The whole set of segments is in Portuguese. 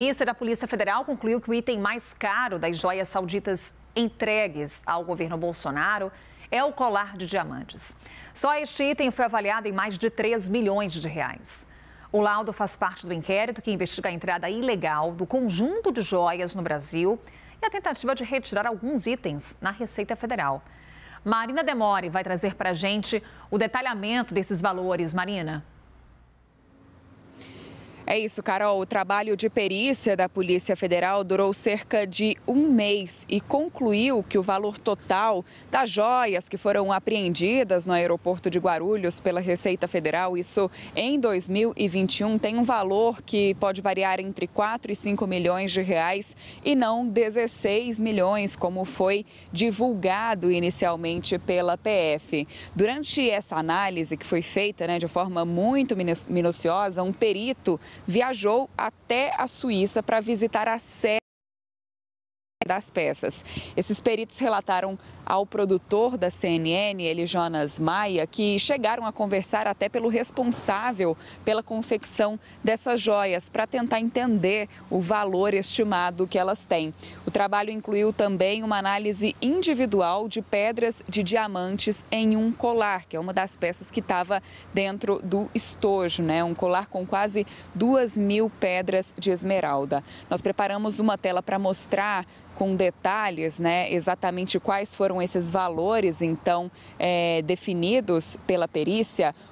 Isso da Polícia Federal concluiu que o item mais caro das joias sauditas entregues ao governo Bolsonaro é o colar de diamantes. Só este item foi avaliado em mais de 3 milhões de reais. O laudo faz parte do inquérito que investiga a entrada ilegal do conjunto de joias no Brasil e a tentativa de retirar alguns itens na Receita Federal. Marina Demore vai trazer para a gente o detalhamento desses valores. Marina. É isso, Carol. O trabalho de perícia da Polícia Federal durou cerca de um mês e concluiu que o valor total das joias que foram apreendidas no aeroporto de Guarulhos pela Receita Federal, isso em 2021, tem um valor que pode variar entre 4 e 5 milhões de reais e não 16 milhões, como foi divulgado inicialmente pela PF. Durante essa análise que foi feita né, de forma muito minuciosa, um perito viajou até a Suíça para visitar a sede das peças. Esses peritos relataram ao produtor da CNN, Jonas Maia, que chegaram a conversar até pelo responsável pela confecção dessas joias, para tentar entender o valor estimado que elas têm. O trabalho incluiu também uma análise individual de pedras de diamantes em um colar, que é uma das peças que estava dentro do estojo, né? um colar com quase duas mil pedras de esmeralda. Nós preparamos uma tela para mostrar com detalhes né, exatamente quais foram esses valores, então, é, definidos pela perícia,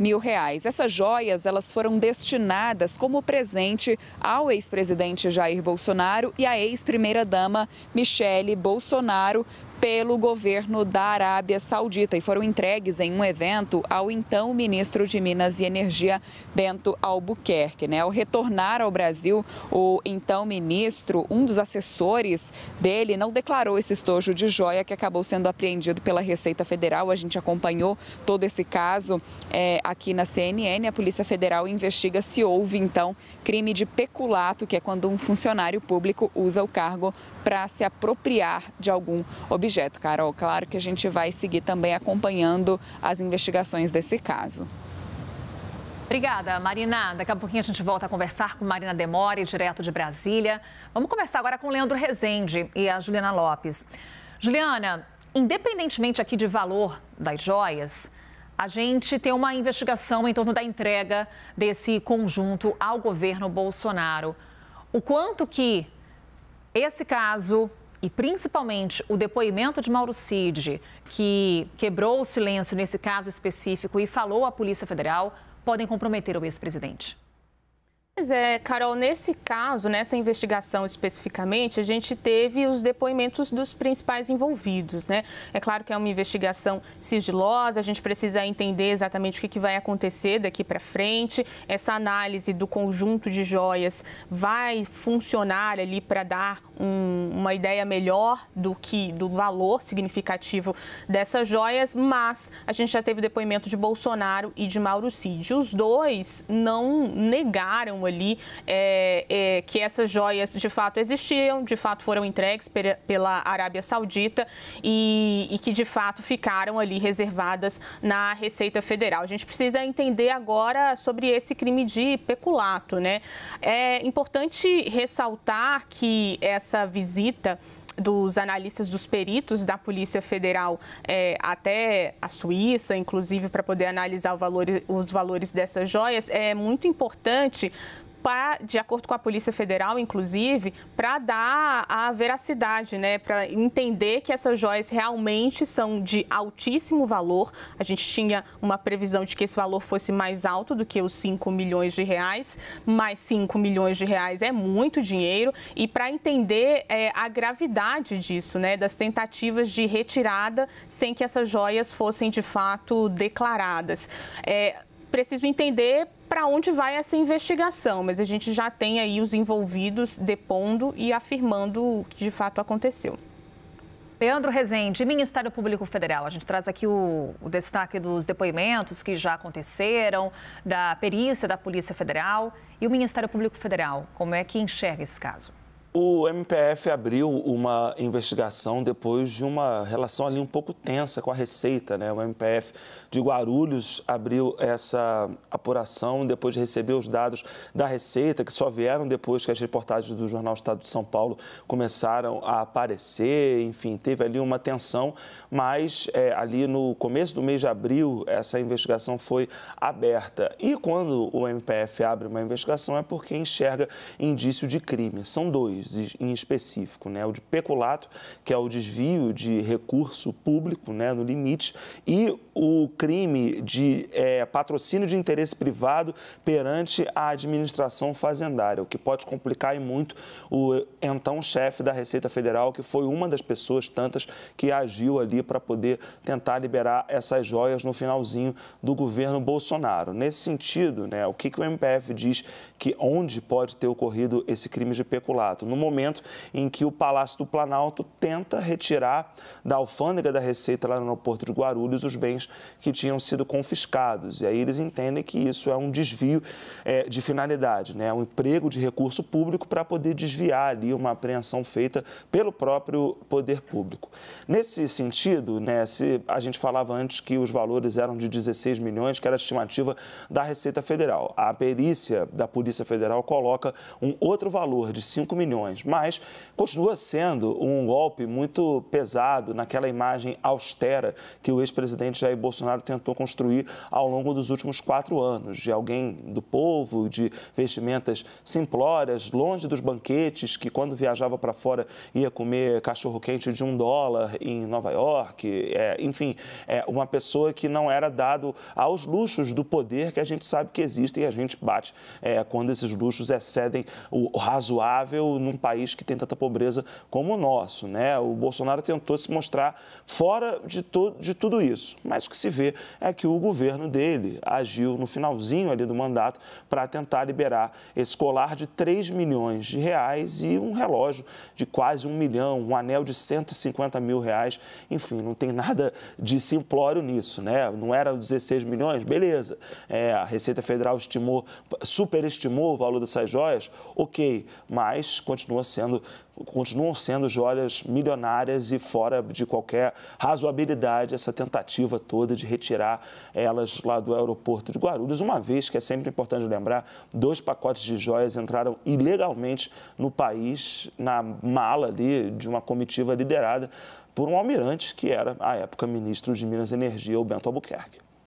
mil reais. Essas joias elas foram destinadas como presente ao ex-presidente Jair Bolsonaro e à ex-primeira-dama Michele Bolsonaro, pelo governo da Arábia Saudita e foram entregues em um evento ao então ministro de Minas e Energia, Bento Albuquerque. Né? Ao retornar ao Brasil, o então ministro, um dos assessores dele, não declarou esse estojo de joia que acabou sendo apreendido pela Receita Federal. A gente acompanhou todo esse caso é, aqui na CNN. A Polícia Federal investiga se houve, então, crime de peculato, que é quando um funcionário público usa o cargo para se apropriar de algum objeto. Carol, claro que a gente vai seguir também acompanhando as investigações desse caso. Obrigada, Marina. Daqui a pouquinho a gente volta a conversar com Marina Demore, direto de Brasília. Vamos conversar agora com Leandro Rezende e a Juliana Lopes. Juliana, independentemente aqui de valor das joias, a gente tem uma investigação em torno da entrega desse conjunto ao governo Bolsonaro. O quanto que esse caso e principalmente o depoimento de Mauro Cid, que quebrou o silêncio nesse caso específico e falou à Polícia Federal, podem comprometer o ex-presidente. Pois é, Carol, nesse caso, nessa investigação especificamente, a gente teve os depoimentos dos principais envolvidos, né? É claro que é uma investigação sigilosa, a gente precisa entender exatamente o que, que vai acontecer daqui para frente. Essa análise do conjunto de joias vai funcionar ali para dar um, uma ideia melhor do que do valor significativo dessas joias, mas a gente já teve depoimento de Bolsonaro e de Mauro Cid. Os dois não negaram ali é, é, que essas joias de fato existiam, de fato foram entregues pela Arábia Saudita e, e que de fato ficaram ali reservadas na Receita Federal. A gente precisa entender agora sobre esse crime de peculato, né? É importante ressaltar que essa essa visita dos analistas, dos peritos da Polícia Federal é, até a Suíça, inclusive para poder analisar valor, os valores dessas joias, é muito importante pra, de acordo com a Polícia Federal, inclusive, para dar a veracidade, né, para entender que essas joias realmente são de altíssimo valor. A gente tinha uma previsão de que esse valor fosse mais alto do que os 5 milhões de reais, mas 5 milhões de reais é muito dinheiro. E para entender é, a gravidade disso, né, das tentativas de retirada sem que essas joias fossem de fato declaradas. É, preciso entender para onde vai essa investigação, mas a gente já tem aí os envolvidos depondo e afirmando o que de fato aconteceu. Leandro Rezende, Ministério Público Federal. A gente traz aqui o, o, destaque dos depoimentos que já aconteceram, da perícia da Polícia Federal e o Ministério Público Federal. Como é que enxerga esse caso? O MPF abriu uma investigação depois de uma relação ali um pouco tensa com a Receita, né? O MPF de Guarulhos abriu essa apuração depois de receber os dados da Receita, que só vieram depois que as reportagens do jornal Estado de São Paulo começaram a aparecer. Enfim, teve ali uma tensão, mas é, ali no começo do mês de abril essa investigação foi aberta. E quando o MPF abre uma investigação é porque enxerga indício de crime. São dois em específico, né? O de peculato, que é o desvio de recurso público, né, no limite, e o crime de é, patrocínio de interesse privado perante a administração fazendária, o que pode complicar e muito o então chefe da Receita Federal, que foi uma das pessoas tantas que agiu ali para poder tentar liberar essas joias no finalzinho do governo Bolsonaro. Nesse sentido, né, o que, que o MPF diz que onde pode ter ocorrido esse crime de peculato? no momento em que o Palácio do Planalto tenta retirar da alfândega da Receita lá no aeroporto de Guarulhos os bens que tinham sido confiscados. E aí eles entendem que isso é um desvio é, de finalidade, né? um emprego de recurso público para poder desviar ali uma apreensão feita pelo próprio poder público. Nesse sentido, né, se a gente falava antes que os valores eram de 16 milhões, que era a estimativa da Receita Federal. A perícia da Polícia Federal coloca um outro valor de 5 milhões mas continua sendo um golpe muito pesado naquela imagem austera que o ex-presidente Jair Bolsonaro tentou construir ao longo dos últimos quatro anos, de alguém do povo, de vestimentas simplórias, longe dos banquetes, que quando viajava para fora ia comer cachorro-quente de um dólar em Nova York, é, enfim, é uma pessoa que não era dado aos luxos do poder que a gente sabe que existem e a gente bate é, quando esses luxos excedem o razoável num país que tem tanta pobreza como o nosso. Né? O Bolsonaro tentou se mostrar fora de, to, de tudo isso. Mas o que se vê é que o governo dele agiu no finalzinho ali do mandato para tentar liberar esse colar de 3 milhões de reais e um relógio de quase um milhão, um anel de 150 mil reais. Enfim, não tem nada de simplório nisso, né? Não era 16 milhões? Beleza. É, a Receita Federal estimou, superestimou o valor dessas joias, ok, mas continua continua sendo, continuam sendo joias milionárias e fora de qualquer razoabilidade essa tentativa toda de retirar elas lá do aeroporto de Guarulhos, uma vez que é sempre importante lembrar, dois pacotes de joias entraram ilegalmente no país, na mala ali de uma comitiva liderada por um almirante que era, à época, ministro de Minas e Energia, o Bento Albuquerque.